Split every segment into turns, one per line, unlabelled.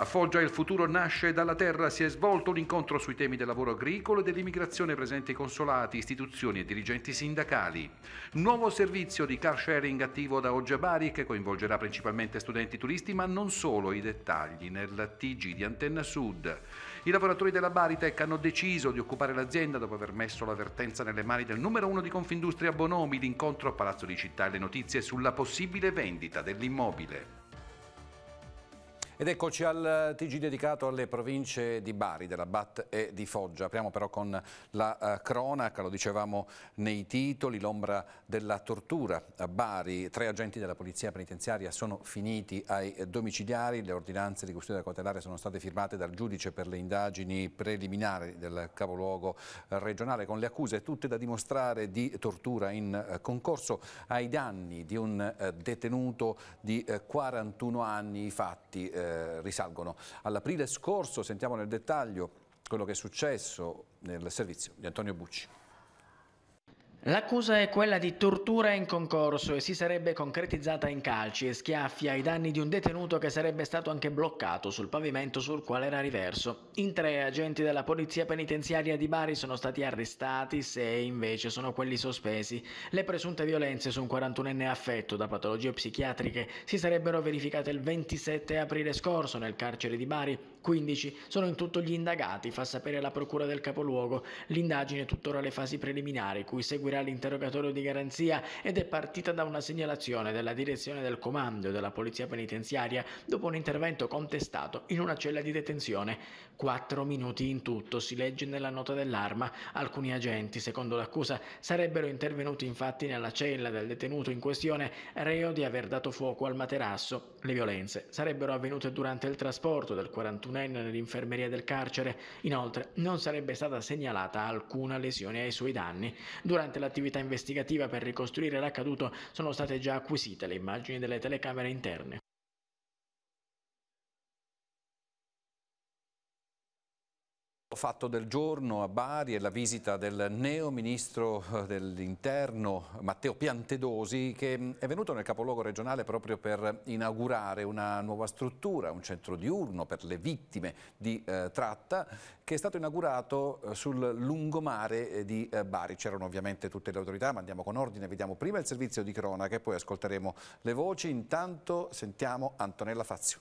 A Foggia il futuro nasce dalla terra, si è svolto un incontro sui temi del lavoro agricolo e dell'immigrazione presenti consolati, istituzioni e dirigenti sindacali. Nuovo servizio di car sharing attivo da oggi a Bari che coinvolgerà principalmente studenti turisti ma non solo i dettagli nel TG di Antenna Sud. I lavoratori della Baritec hanno deciso di occupare l'azienda dopo aver messo l'avvertenza nelle mani del numero uno di Confindustria Bonomi, l'incontro a Palazzo di Città e le notizie sulla possibile vendita dell'immobile. Ed eccoci al TG dedicato alle province di Bari, della Bat e di Foggia. Apriamo però con la eh, cronaca, lo dicevamo nei titoli, l'ombra della tortura. A Bari tre agenti della polizia penitenziaria sono finiti ai domiciliari, le ordinanze di custodia cautelare sono state firmate dal giudice per le indagini preliminari del capoluogo regionale con le accuse tutte da dimostrare di tortura in eh, concorso ai danni di un eh, detenuto di 41 anni I fatti eh, risalgono all'aprile scorso. Sentiamo nel dettaglio quello che è successo nel servizio di Antonio Bucci.
L'accusa è quella di tortura in concorso e si sarebbe concretizzata in calci e schiaffi ai danni di un detenuto che sarebbe stato anche bloccato sul pavimento sul quale era riverso. In tre agenti della polizia penitenziaria di Bari sono stati arrestati, sei invece sono quelli sospesi. Le presunte violenze su un 41enne affetto da patologie psichiatriche si sarebbero verificate il 27 aprile scorso nel carcere di Bari. 15 sono in tutto gli indagati, fa sapere la procura del capoluogo. L'indagine è tuttora alle fasi preliminari, cui seguirà all'interrogatorio di garanzia ed è partita da una segnalazione della direzione del comando della polizia penitenziaria dopo un intervento contestato in una cella di detenzione. Quattro minuti in tutto, si legge nella nota dell'arma. Alcuni agenti, secondo l'accusa, sarebbero intervenuti infatti nella cella del detenuto in questione reo di aver dato fuoco al materasso. Le violenze sarebbero avvenute durante il trasporto del 41enne nell'infermeria del carcere. Inoltre non sarebbe stata segnalata alcuna lesione ai suoi danni. Durante durante l'attività investigativa per ricostruire l'accaduto sono state già acquisite le immagini delle telecamere interne. fatto del giorno a Bari e la
visita del neo ministro eh, dell'interno Matteo Piantedosi che mm, è venuto nel capoluogo regionale proprio per inaugurare una nuova struttura, un centro diurno per le vittime di eh, tratta che è stato inaugurato eh, sul lungomare eh, di eh, Bari. C'erano ovviamente tutte le autorità ma andiamo con ordine, vediamo prima il servizio di cronaca e poi ascolteremo le voci. Intanto sentiamo Antonella Fazio.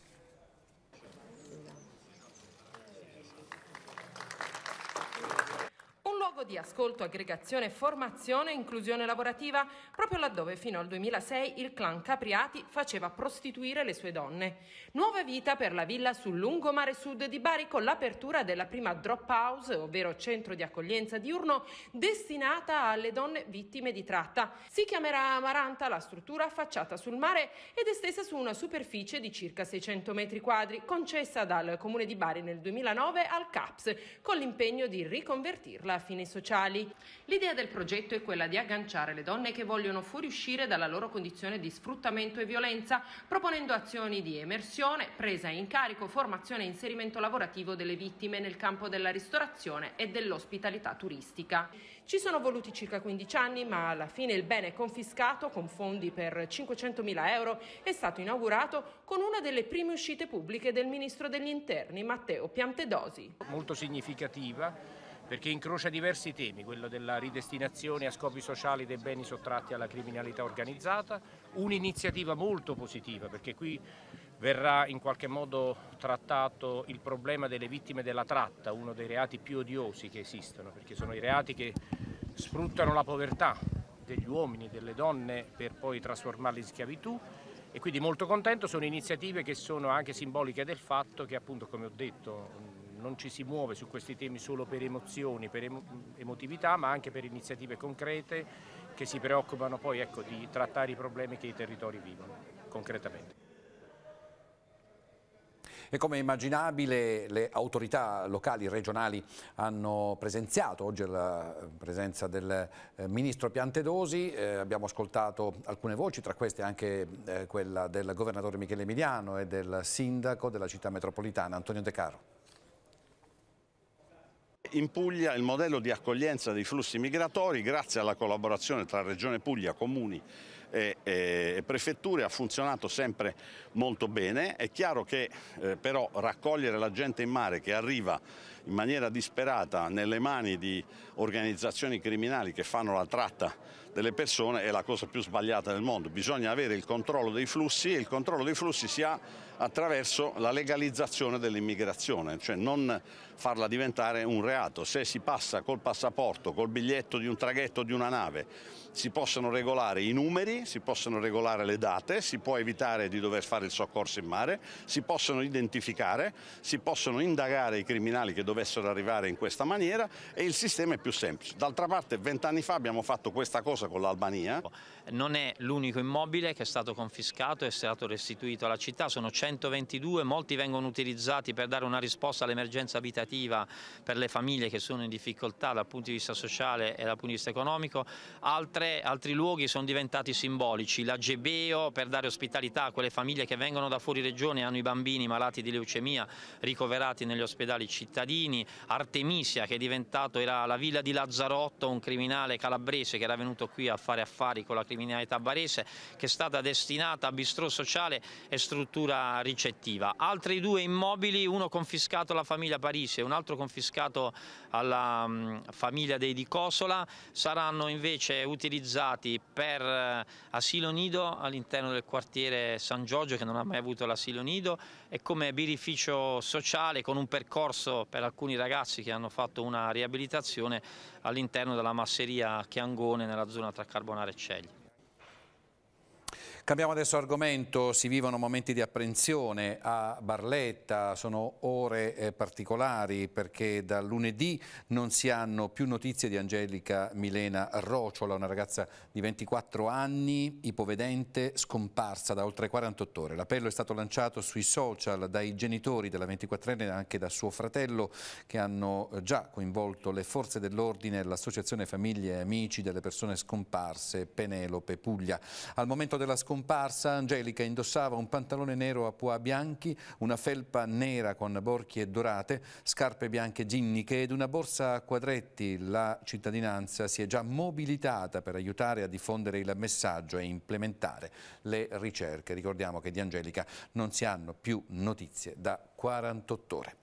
capoluogo di ascolto, aggregazione, formazione e inclusione lavorativa, proprio laddove fino al 2006 il clan Capriati faceva prostituire le sue donne. Nuova vita per la villa sul lungomare sud di Bari con l'apertura della prima drop house, ovvero centro di accoglienza diurno, destinata alle donne vittime di tratta. Si chiamerà Amaranta la struttura affacciata sul mare ed estesa su una superficie di circa 600 metri quadri, concessa dal Comune di Bari nel 2009 al CAPS, con l'impegno di riconvertirla a fine sociali. L'idea del progetto è quella di agganciare le donne che vogliono fuoriuscire dalla loro condizione di sfruttamento e violenza, proponendo azioni di emersione, presa in carico, formazione e inserimento lavorativo delle vittime nel campo della ristorazione e dell'ospitalità turistica. Ci sono voluti circa 15 anni, ma alla fine il bene confiscato con fondi per 500.000 euro è stato inaugurato con una delle prime uscite pubbliche del ministro degli interni Matteo Piantedosi.
Molto significativa perché incrocia diversi temi, quello della ridestinazione a scopi sociali dei beni sottratti alla criminalità organizzata, un'iniziativa molto positiva perché qui verrà in qualche modo trattato il problema delle vittime della tratta, uno dei reati più odiosi che esistono, perché sono i reati che sfruttano la povertà degli uomini, e delle donne per poi trasformarli in schiavitù e quindi molto contento, sono iniziative che sono anche simboliche del fatto che appunto come ho detto non ci si muove su questi temi solo per emozioni, per emotività, ma anche per iniziative concrete che si preoccupano poi ecco, di trattare i problemi che i territori vivono concretamente.
E come immaginabile le autorità locali e regionali hanno presenziato oggi la presenza del eh, ministro Piantedosi, eh, abbiamo ascoltato alcune voci, tra queste anche eh, quella del governatore Michele Emiliano e del sindaco della città metropolitana Antonio De Caro. In Puglia il modello di accoglienza dei flussi migratori, grazie alla collaborazione tra Regione Puglia, Comuni e, e prefetture, ha funzionato sempre molto bene. È chiaro che eh, però raccogliere la gente in mare che arriva in maniera disperata nelle mani di organizzazioni criminali che fanno la tratta delle persone è la cosa più sbagliata del mondo. Bisogna avere il controllo dei flussi e il controllo dei flussi si ha attraverso la legalizzazione dell'immigrazione, cioè non farla diventare un reato. Se si passa col passaporto, col biglietto di un traghetto di una nave, si possono regolare i numeri, si possono regolare le date, si può evitare di dover fare il soccorso in mare, si possono identificare, si possono indagare i criminali che dovessero arrivare in questa maniera e il sistema è più semplice. D'altra parte vent'anni fa abbiamo fatto questa cosa con l'Albania
non è l'unico immobile che è stato confiscato e è stato restituito alla città, sono 122, molti vengono utilizzati per dare una risposta all'emergenza abitativa per le famiglie che sono in difficoltà dal punto di vista sociale e dal punto di vista economico, Altre, altri luoghi sono diventati simbolici, la Gebeo per dare ospitalità a quelle famiglie che vengono da fuori regione e hanno i bambini malati di leucemia ricoverati negli ospedali cittadini, Artemisia che è diventato, era la villa di Lazzarotto, un criminale calabrese che era venuto qui a fare affari con la criminalità criminalità barese che è stata destinata a bistrò sociale e struttura ricettiva. Altri due immobili, uno confiscato alla famiglia Parisi e un altro confiscato alla famiglia dei Di Cosola, saranno invece utilizzati per eh, asilo nido all'interno del quartiere San Giorgio che non ha mai avuto l'asilo nido e come birrificio sociale con un percorso per alcuni ragazzi che hanno fatto una riabilitazione all'interno della masseria Chiangone nella zona tra Carbonare e Cegli.
Cambiamo adesso argomento, si vivono momenti di apprensione a Barletta, sono ore eh, particolari perché da lunedì non si hanno più notizie di Angelica Milena Rocciola, una ragazza di 24 anni, ipovedente, scomparsa da oltre 48 ore. L'appello è stato lanciato sui social dai genitori della 24enne e anche da suo fratello che hanno eh, già coinvolto le forze dell'ordine e l'associazione famiglie e amici delle persone scomparse Penelope Puglia. Al momento della scomparsa scomparsa Angelica indossava un pantalone nero a pois bianchi, una felpa nera con borchie dorate, scarpe bianche ginniche ed una borsa a quadretti. La cittadinanza si è già mobilitata per aiutare a diffondere il messaggio e implementare le ricerche. Ricordiamo che di Angelica non si hanno più notizie da 48 ore.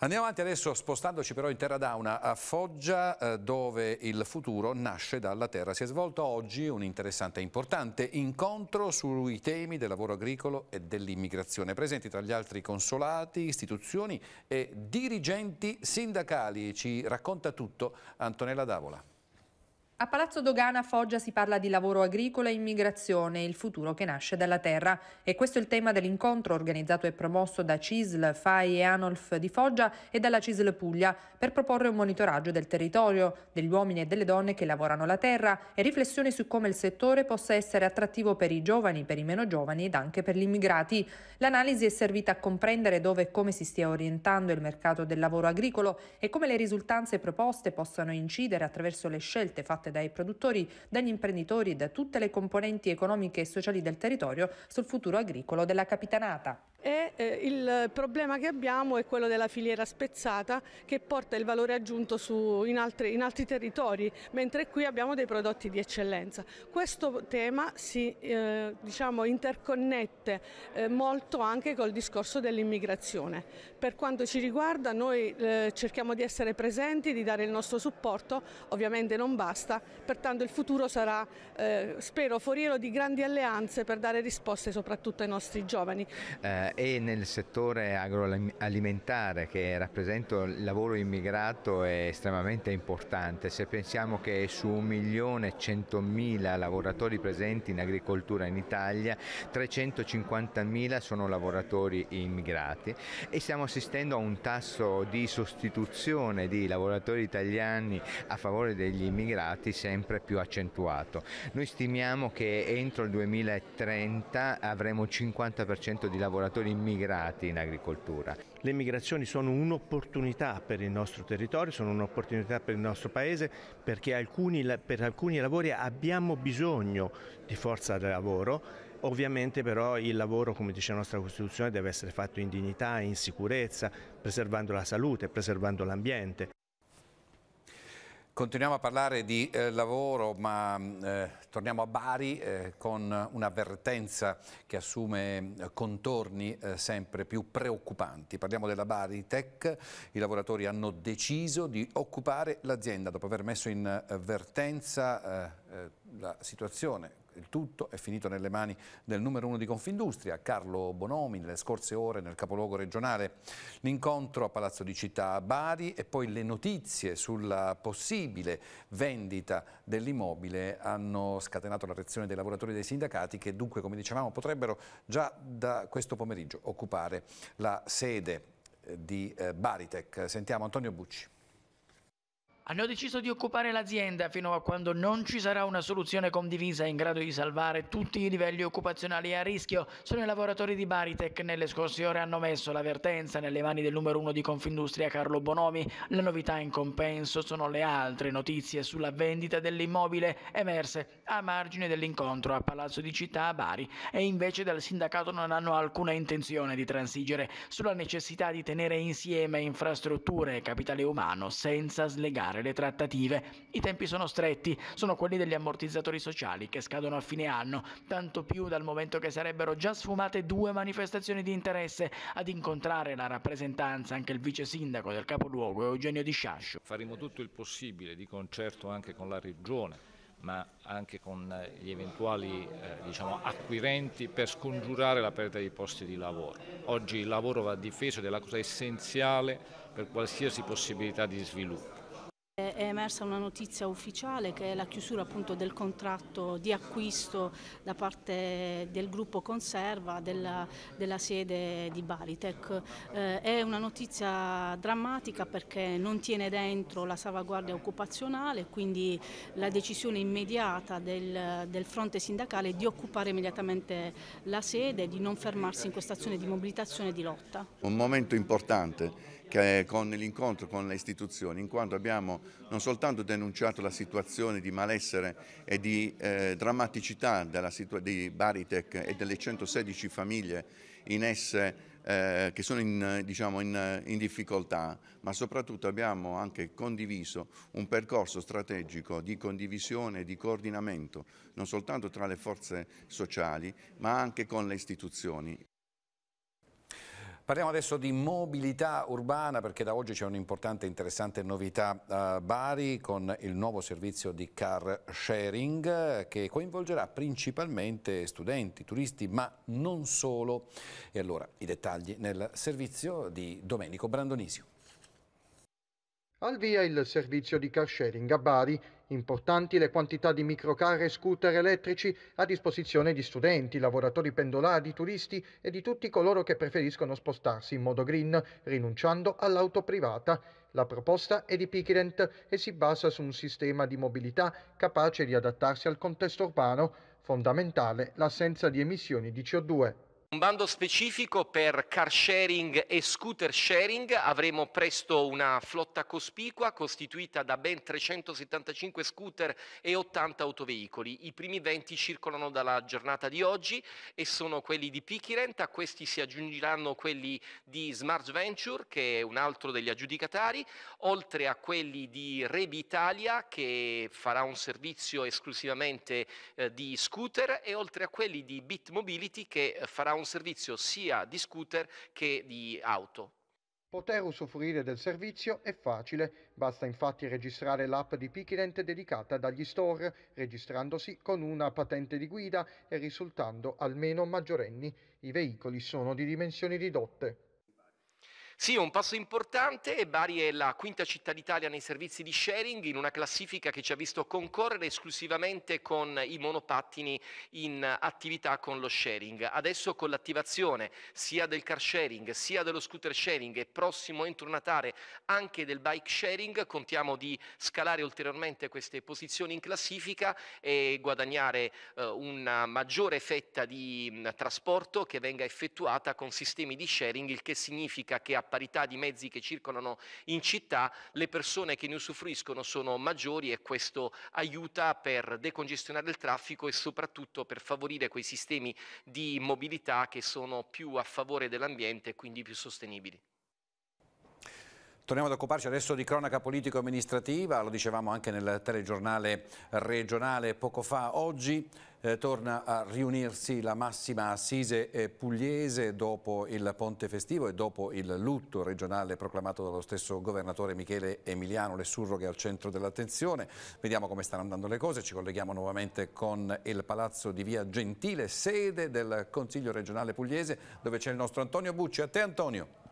Andiamo avanti adesso spostandoci però in terra dauna a Foggia eh, dove il futuro nasce dalla terra. Si è svolto oggi un interessante e importante incontro sui temi del lavoro agricolo e dell'immigrazione. Presenti tra gli altri consolati, istituzioni e dirigenti sindacali. Ci racconta tutto Antonella Davola.
A Palazzo Dogana a Foggia si parla di lavoro agricolo e immigrazione, il futuro che nasce dalla terra. E questo è il tema dell'incontro organizzato e promosso da CISL, FAI e ANOLF di Foggia e dalla CISL Puglia per proporre un monitoraggio del territorio, degli uomini e delle donne che lavorano la terra e riflessioni su come il settore possa essere attrattivo per i giovani, per i meno giovani ed anche per gli immigrati. L'analisi è servita a comprendere dove e come si stia orientando il mercato del lavoro agricolo e come le risultanze proposte possano incidere attraverso le scelte fatte fatte dai produttori, dagli imprenditori e da tutte le componenti economiche e sociali del territorio sul futuro agricolo della Capitanata e eh, il problema che abbiamo è quello della filiera spezzata che porta il valore aggiunto su, in, altri, in, altri, territori, mentre qui abbiamo dei prodotti di eccellenza. Questo tema si eh, diciamo, interconnette eh, molto anche col discorso dell'immigrazione. Per quanto ci riguarda noi eh, cerchiamo di essere presenti, di dare il nostro supporto, ovviamente non basta, pertanto il futuro sarà, eh, spero, foriero di grandi alleanze per dare risposte soprattutto ai nostri giovani.
Eh, e nel settore agroalimentare che rappresento il lavoro immigrato è estremamente importante. Se pensiamo che su 1.100.000 lavoratori presenti in
agricoltura in Italia, 350.000 sono lavoratori immigrati e stiamo assistendo a un tasso di sostituzione di lavoratori italiani a favore degli immigrati sempre più accentuato. Noi stimiamo che entro il 2030 avremo il 50% di lavoratori portano immigrati in agricoltura.
Le migrazioni sono un'opportunità per il nostro territorio, sono un'opportunità per il nostro paese perché alcuni, per alcuni lavori abbiamo bisogno di forza lavoro Ovviamente però il lavoro, come dice la nostra Costituzione, deve essere fatto in dignità, in sicurezza, preservando la salute, preservando l'ambiente.
Continuiamo a parlare di eh, lavoro, ma mm, eh, torniamo a Bari eh, con un'avvertenza che assume eh, contorni eh, sempre più preoccupanti. Parliamo della Bari Tech, i lavoratori hanno deciso di occupare l'azienda dopo aver messo in eh, avvertenza la situazione il tutto è finito nelle mani del numero uno di Confindustria, Carlo Bonomi, nelle scorse ore nel capoluogo regionale. L'incontro a Palazzo di Città a Bari e poi le notizie sulla possibile vendita dell'immobile hanno scatenato la reazione dei lavoratori dei sindacati che dunque, come dicevamo, potrebbero già da questo pomeriggio occupare la sede eh, di eh, Baritec. Sentiamo Antonio Bucci.
Hanno deciso di occupare l'azienda fino a quando non ci sarà una soluzione condivisa in grado di salvare tutti i livelli occupazionali a rischio. Sono i lavoratori di Baritech. Nelle scorse ore hanno messo l'avvertenza nelle mani del numero uno di Confindustria Carlo Bonomi. La novità in compenso sono le altre notizie sulla vendita dell'immobile emerse a margine dell'incontro a Palazzo di Città a Bari e invece dal sindacato non hanno alcuna intenzione di transigere sulla necessità di tenere insieme infrastrutture e capitale umano senza slegare prolungare le trattative. I tempi sono stretti, sono quelli degli ammortizzatori sociali che scadono a fine anno, tanto più dal momento che sarebbero già sfumate due manifestazioni di interesse ad incontrare la rappresentanza anche il vice sindaco del capoluogo Eugenio Di Sciascio. Faremo tutto il possibile
di concerto anche con la regione ma anche con eh, gli eventuali eh, diciamo, acquirenti per scongiurare la perdita di posti di lavoro. Oggi il lavoro va difeso ed è la cosa essenziale per qualsiasi possibilità di sviluppo.
È emersa una notizia ufficiale che è la chiusura appunto del contratto di acquisto da parte del gruppo Conserva della, della sede di Baritec. Eh, è una notizia drammatica perché non tiene dentro la salvaguardia occupazionale, quindi la decisione immediata del, del fronte sindacale di occupare immediatamente la sede e di non fermarsi in questa azione di mobilitazione e di lotta.
Un momento importante che con l'incontro con le istituzioni, in quanto abbiamo non soltanto denunciato la situazione di malessere e di eh, drammaticità di Baritec e delle 116 famiglie in esse eh, che sono in, diciamo, in, in, difficoltà, ma soprattutto abbiamo anche condiviso un percorso strategico di condivisione e di coordinamento, non soltanto tra le forze sociali, ma anche con le istituzioni. Parliamo adesso
di mobilità urbana perché da oggi c'è un'importante e interessante novità a Bari con il nuovo servizio di car sharing che coinvolgerà principalmente studenti, turisti ma non solo. E allora i dettagli nel servizio di Domenico Brandonisio. Al via il servizio di car
sharing a Bari Importanti le quantità di microcar e scooter elettrici a disposizione di studenti, lavoratori pendolari, turisti e di tutti coloro che preferiscono spostarsi in modo green, rinunciando all'auto privata. La proposta è di Pickident e si basa su un sistema di mobilità capace di adattarsi al contesto urbano, fondamentale l'assenza di emissioni di CO2. Un bando specifico per car sharing e scooter sharing. Avremo presto una flotta cospicua costituita da ben 375 scooter e 80 autoveicoli. I primi 20 circolano dalla giornata di oggi e sono quelli di Pichirent. A questi si aggiungeranno quelli di Smart Venture, che è un altro degli aggiudicatari, oltre a quelli di Reb Italia, che farà un servizio esclusivamente eh, di scooter, e oltre a quelli di Bit Mobility, che farà un un servizio sia di scooter che di auto. Poter usufruire del servizio è facile, basta infatti registrare l'app di Pichident dedicata dagli store, registrandosi con una patente di guida e risultando almeno maggiorenni. I veicoli sono di dimensioni ridotte. Sì, un passo importante Bari è la quinta città d'Italia nei servizi di sharing in una classifica che ci ha visto concorrere esclusivamente con i monopattini in attività con lo sharing. Adesso con l'attivazione sia del car sharing sia dello scooter sharing e prossimo entro Natale anche del bike sharing contiamo di scalare ulteriormente queste posizioni in classifica e guadagnare eh, una maggiore fetta di mh, mm, trasporto che venga effettuata con sistemi di sharing, il che significa che a parità di mezzi che circolano in città, le persone che ne usufruiscono sono maggiori e questo aiuta per decongestionare il traffico e soprattutto per favorire quei sistemi di mobilità che sono più a favore dell'ambiente e quindi più sostenibili.
Torniamo ad occuparci adesso di cronaca politico-amministrativa, lo dicevamo anche nel telegiornale regionale poco fa. Oggi eh, torna a riunirsi la massima assise pugliese dopo il ponte festivo e dopo il lutto regionale proclamato dallo stesso governatore Michele Emiliano, le surroghe al centro dell'attenzione. Vediamo come stanno andando le cose, ci colleghiamo nuovamente con il palazzo di via Gentile, sede del Consiglio regionale pugliese, dove c'è il nostro Antonio Bucci. A te Antonio.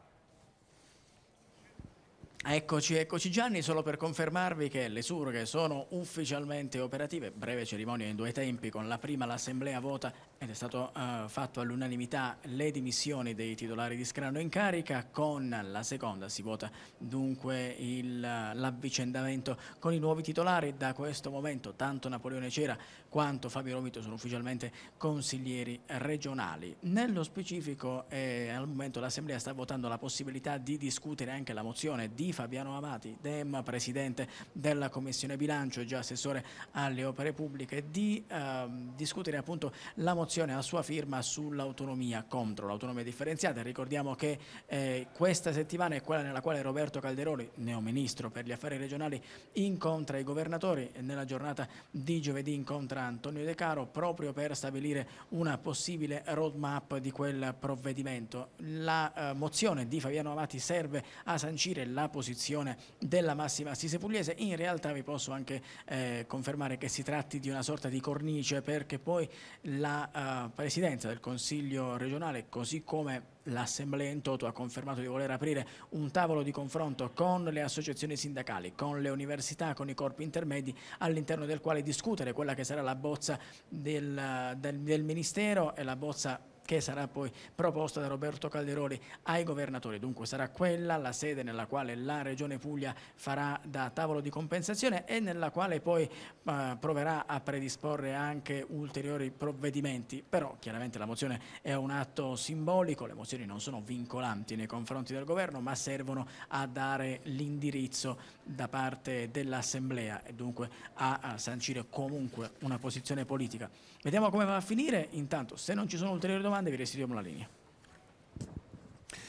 Eccoci, eccoci Gianni, solo per confermarvi che le surghe sono ufficialmente operative, breve cerimonia in due tempi, con la prima l'assemblea vota ed è stato uh, fatto all'unanimità le dimissioni dei titolari di scranno in carica, con la seconda si vota dunque l'avvicendamento con i nuovi titolari, da questo momento tanto Napoleone Cera quanto Fabio Romito sono ufficialmente consiglieri regionali. Nello specifico eh, al momento l'assemblea sta votando la possibilità di discutere anche la mozione di Fabiano Amati, DEM, Presidente della Commissione Bilancio e già Assessore alle Opere Pubbliche, di eh, discutere appunto la mozione a sua firma sull'autonomia contro l'autonomia differenziata. Ricordiamo che eh, questa settimana è quella nella quale Roberto Calderoni, neoministro per gli affari regionali, incontra i governatori e nella giornata di giovedì incontra Antonio De Caro proprio per stabilire una possibile roadmap di quel provvedimento. La eh, mozione di Fabiano Amati serve a sancire la possibilità posizione della massima assise pugliese, in realtà vi posso anche eh, confermare che si tratti di una sorta di cornice perché poi la eh, Presidenza del Consiglio regionale, così come l'Assemblea in toto ha confermato di voler aprire un tavolo di confronto con le associazioni sindacali, con le università, con i corpi intermedi all'interno del quale discutere quella che sarà la bozza del, del, del Ministero e la bozza che sarà poi proposta da Roberto Calderoli ai governatori. Dunque sarà quella la sede nella quale la Regione Puglia farà da tavolo di compensazione e nella quale poi eh, proverà a predisporre anche ulteriori provvedimenti. Però chiaramente la mozione è un atto simbolico, le mozioni non sono vincolanti nei confronti del governo ma servono a dare l'indirizzo da parte dell'Assemblea e dunque a, a sancire comunque una posizione politica. Vediamo come va a finire. Intanto, se non ci sono ulteriori domande, vi restituiamo la linea.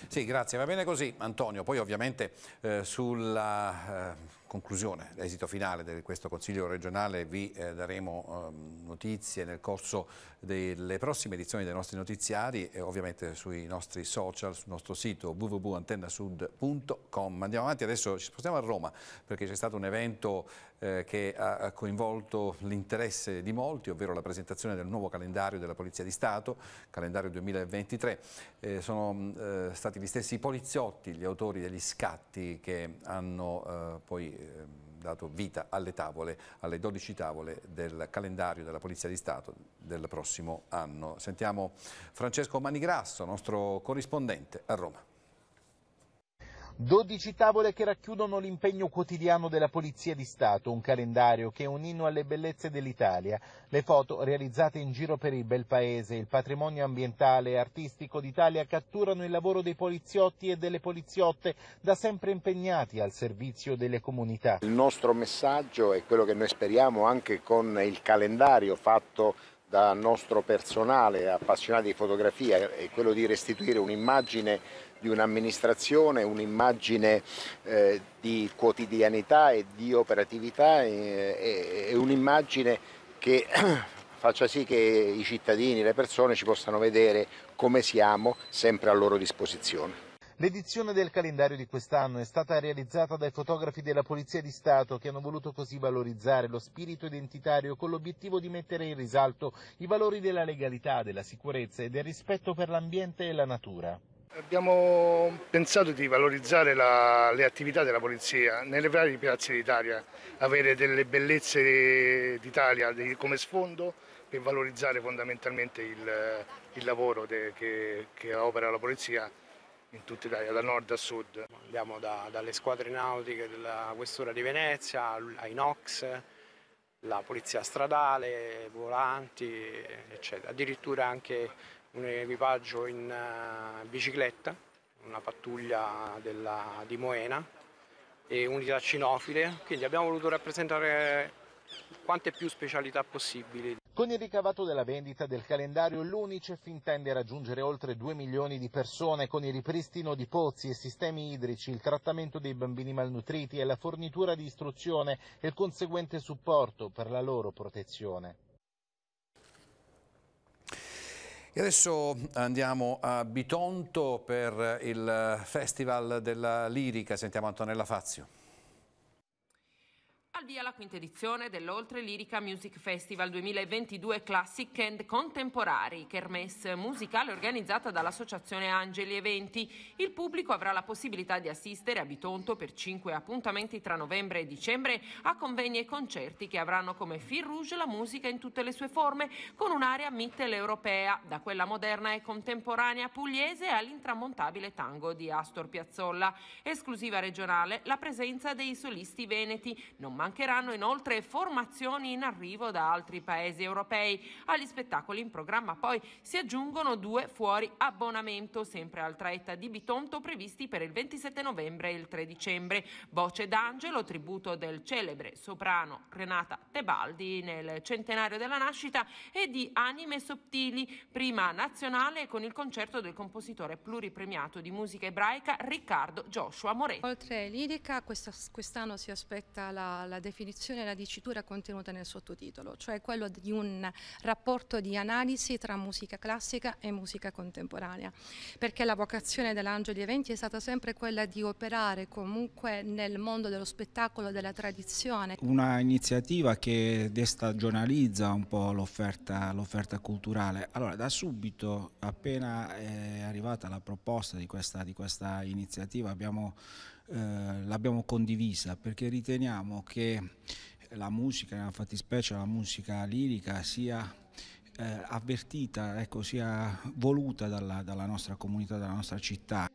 Sì, grazie, va bene così Antonio, poi ovviamente eh, sulla eh, conclusione, l'esito finale di questo Consiglio regionale vi eh, daremo ehm, notizie nel corso delle prossime edizioni dei nostri notiziari e ovviamente sui nostri social, sul nostro sito www.antennasud.com. Andiamo avanti, adesso ci spostiamo a Roma perché c'è stato un evento eh, che ha coinvolto l'interesse di molti, ovvero la presentazione del nuovo calendario della Polizia di Stato, calendario 2023. Eh, sono eh, stati gli stessi poliziotti gli autori degli scatti che hanno eh, poi ehm, dato vita alle tavole, alle 12 tavole del calendario della Polizia di Stato del prossimo anno. Sentiamo Francesco Manigrasso, nostro corrispondente a Roma. 12
tavole che racchiudono l'impegno quotidiano della Polizia di Stato, un calendario che è un inno alle bellezze dell'Italia, le foto realizzate in giro per il bel paese, il patrimonio ambientale e artistico d'Italia catturano il lavoro dei poliziotti e delle poliziotte da sempre impegnati al servizio delle comunità. Il nostro messaggio è quello che noi speriamo anche con il calendario fatto dal nostro personale appassionato di fotografia, è quello di restituire un'immagine di un'amministrazione, un'immagine eh, di quotidianità e di operatività eh, e, e un'immagine che faccia sì che i cittadini, le persone ci possano vedere come siamo sempre a loro disposizione. L'edizione del calendario di quest'anno è stata realizzata dai fotografi della Polizia di Stato che hanno voluto così valorizzare lo spirito identitario con l'obiettivo di mettere in risalto i valori della legalità, della sicurezza e del rispetto per l'ambiente e la natura. Abbiamo pensato di valorizzare la, le attività della polizia nelle varie piazze d'Italia, avere delle bellezze d'Italia come sfondo per valorizzare fondamentalmente il, il lavoro de, che, che opera la polizia in tutta Italia, da nord a sud. Andiamo da, dalle squadre nautiche della Questura di Venezia, ai NOX, la polizia stradale, volanti, eccetera. Addirittura anche un equipaggio in eh, bicicletta, una pattuglia
della, di Moena e unità cinofile, quindi abbiamo voluto rappresentare quante più specialità possibili.
Con il ricavato della vendita del calendario l'Unicef intende raggiungere oltre 2 milioni di persone con il ripristino di pozzi e sistemi idrici, il trattamento dei bambini malnutriti e la fornitura di istruzione e il conseguente supporto per la loro protezione.
E adesso andiamo a Bitonto per il Festival della Lirica, sentiamo Antonella Fazio
al via la quinta edizione dell'Oltre Lirica Music Festival 2022 Classic and Contemporari, kermesse musicale organizzata dall'associazione Angeli Eventi. Il pubblico avrà la possibilità di assistere a Bitonto per cinque appuntamenti tra novembre e dicembre a convegni e concerti che avranno come fil rouge la musica in tutte le sue forme, con un'area mitteleuropea, da quella moderna e contemporanea pugliese all'intramontabile tango di Astor Piazzolla. Esclusiva regionale la presenza dei solisti veneti, non mai mancheranno inoltre formazioni in arrivo da altri paesi europei. Agli spettacoli in programma poi si aggiungono due fuori abbonamento, sempre al traetta di Bitonto, previsti per il 27 novembre e il 3 dicembre. Voce d'Angelo, tributo del celebre soprano Renata Tebaldi nel centenario della nascita e di Anime Sottili, prima nazionale con il concerto del compositore pluripremiato di musica ebraica Riccardo Joshua Moretti. Oltre lirica, quest'anno si aspetta la, la la definizione e la dicitura contenuta nel sottotitolo, cioè quello di un rapporto di analisi tra musica classica e musica contemporanea, perché la vocazione dell'Angeli Eventi è stata sempre quella di operare comunque nel mondo dello spettacolo, della tradizione. Una
iniziativa che destagionalizza un po' l'offerta culturale. Allora, da subito, appena è arrivata la proposta di questa, di questa iniziativa, abbiamo eh, l'abbiamo condivisa perché riteniamo che la musica, nella fattispecie la musica lirica, sia eh, avvertita, ecco, sia voluta dalla, dalla nostra comunità, dalla nostra città.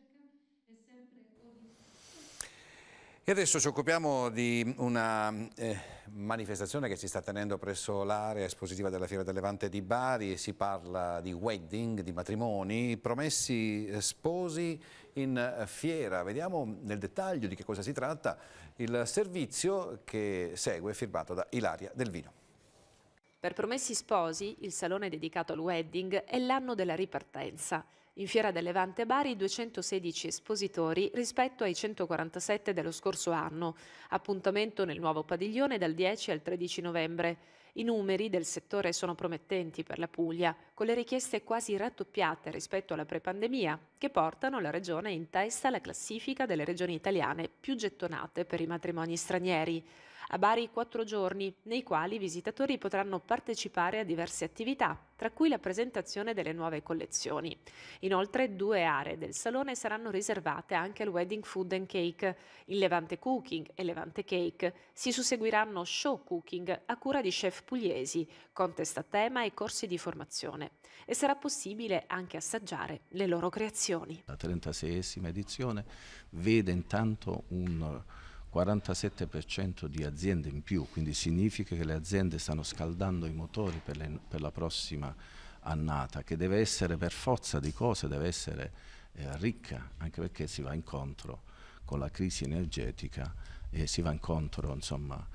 E adesso ci occupiamo di una eh, manifestazione che si sta tenendo presso l'area espositiva della Fiera del Levante di Bari e si parla di wedding, di matrimoni, promessi sposi in eh, fiera. Vediamo nel dettaglio di che cosa si tratta il servizio che segue firmato da Ilaria Del Vino.
Per Promessi Sposi, il salone dedicato al wedding, è l'anno della ripartenza. In Fiera del Levante Bari 216 espositori rispetto ai 147 dello scorso anno. Appuntamento nel nuovo padiglione dal 10 al 13 novembre. I numeri del settore sono promettenti per la Puglia, con le richieste quasi raddoppiate rispetto alla prepandemia, che portano la regione in testa alla classifica delle regioni italiane più gettonate per i matrimoni stranieri. A Bari quattro giorni, nei quali i visitatori potranno partecipare a diverse attività, tra cui la presentazione delle nuove collezioni. Inoltre due aree del salone saranno riservate anche al Wedding Food and Cake, il Levante Cooking e Levante Cake. Si susseguiranno show cooking a cura di chef pugliesi, contest a tema e corsi di formazione. E sarà possibile anche assaggiare le loro creazioni.
La 36esima edizione vede intanto un 47% di aziende in più, quindi significa che le aziende stanno scaldando i motori per, le, per la prossima annata, che deve essere per forza di cose, deve essere eh, ricca, anche perché si va incontro con la crisi energetica e si va incontro insomma,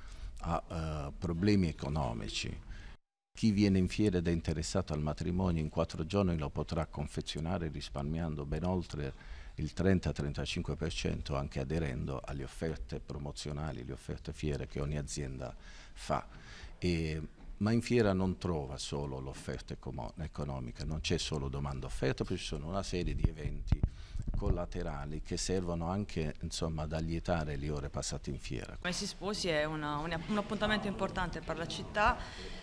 a uh, problemi economici. Chi viene in fiera ed è interessato al matrimonio in quattro giorni lo potrà confezionare risparmiando ben oltre il 30-35% anche aderendo alle offerte promozionali, le offerte fiere che ogni azienda fa. E ma in fiera non trova solo l'offerta economica, non c'è solo domanda-offerta, perché ci sono una serie di eventi collaterali che servono anche insomma, ad allietare le ore passate in fiera.
Come sposi è una, un, un appuntamento importante per la città,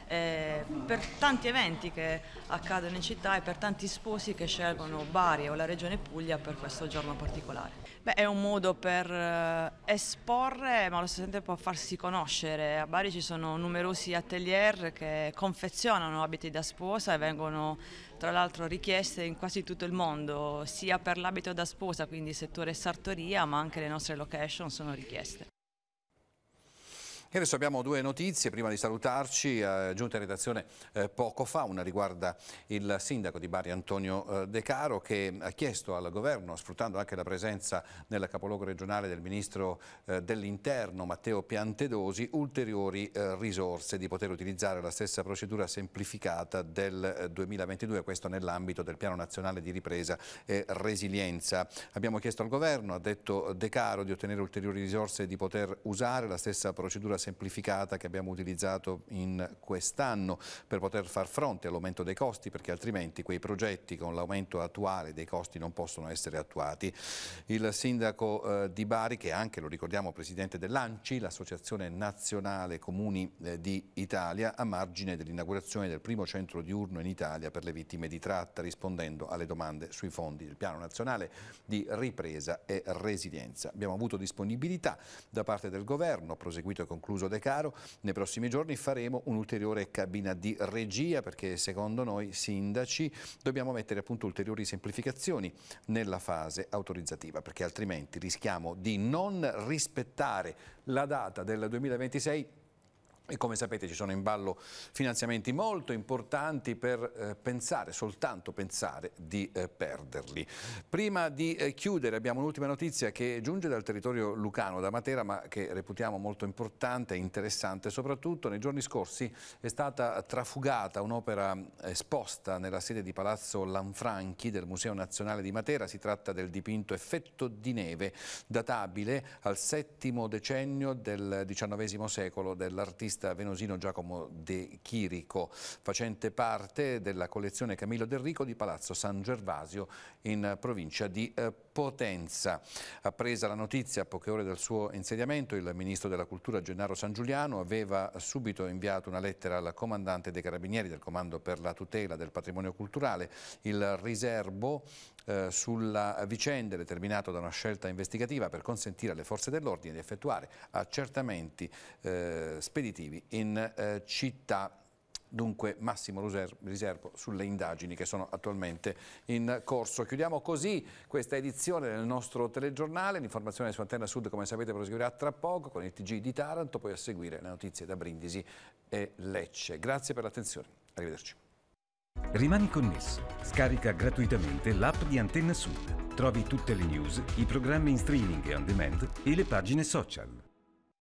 eh, per tanti eventi che accadono in città e per tanti sposi che scelgono Bari o la regione Puglia per questo giorno particolare. Beh, è un modo per eh, esporre, ma allo stesso tempo farsi conoscere. A Bari ci sono numerosi atelier che confezionano abiti da sposa e vengono tra l'altro richieste in quasi tutto il mondo, sia per l'abito da sposa, quindi settore sartoria, ma anche le nostre location sono richieste.
E adesso abbiamo due notizie, prima di salutarci, giunta in redazione eh, poco fa, una riguarda il sindaco di Bari Antonio eh, De Caro che ha chiesto al governo, sfruttando anche la presenza nel capoluogo regionale del ministro eh, dell'interno Matteo Piantedosi, ulteriori risorse di poter utilizzare la stessa procedura semplificata del 2022, questo nell'ambito del piano nazionale di ripresa e resilienza. Abbiamo chiesto al governo, ha detto De Caro, di ottenere ulteriori risorse e di poter usare la stessa procedura semplificata che abbiamo utilizzato in quest'anno per poter far fronte all'aumento dei costi perché altrimenti quei progetti con l'aumento attuale dei costi non possono essere attuati. Il sindaco eh, di Bari che è anche, lo ricordiamo, presidente dell'ANCI, l'Associazione Nazionale Comuni eh, di Italia, a margine dell'inaugurazione del primo centro diurno in Italia per le vittime di tratta rispondendo alle domande sui fondi del Piano Nazionale di Ripresa e Resilienza. Abbiamo avuto disponibilità da parte del governo, proseguito e concluso incluso De Caro. Nei prossimi giorni faremo un'ulteriore cabina di regia perché secondo noi sindaci dobbiamo mettere a punto ulteriori semplificazioni nella fase autorizzativa perché altrimenti rischiamo di non rispettare la data del 2026 e come sapete ci sono in ballo finanziamenti molto importanti per eh, pensare, soltanto pensare di eh, perderli. Prima di eh, chiudere abbiamo un'ultima notizia che giunge dal territorio lucano, da Matera, ma che reputiamo molto importante e interessante. Soprattutto nei giorni scorsi è stata trafugata un'opera eh, esposta nella sede di Palazzo Lanfranchi del Museo Nazionale di Matera. Si tratta del dipinto Effetto di neve, databile al settimo decennio del XIX secolo dell'artista l'artista venosino Giacomo De Chirico, facente parte della collezione Camillo Del Rico di Palazzo San Gervasio in provincia di eh, Potenza. Appresa la notizia a poche ore dal suo insediamento, il ministro della Cultura Gennaro San Giuliano aveva subito inviato una lettera al comandante dei Carabinieri del Comando per la tutela del patrimonio culturale, il riserbo eh, sulla vicenda determinato da una scelta investigativa per consentire alle forze dell'ordine di effettuare accertamenti eh, speditivi in eh, città dunque massimo riservo sulle indagini che sono attualmente in corso. Chiudiamo così questa edizione del nostro telegiornale, l'informazione su Antenna Sud come sapete proseguirà tra poco con il TG di Taranto, poi a seguire le notizie da Brindisi e Lecce. Grazie per l'attenzione, arrivederci. Rimani connesso. Scarica gratuitamente l'app di Antenna Sud. Trovi tutte le news, i programmi in streaming e on demand e le pagine social.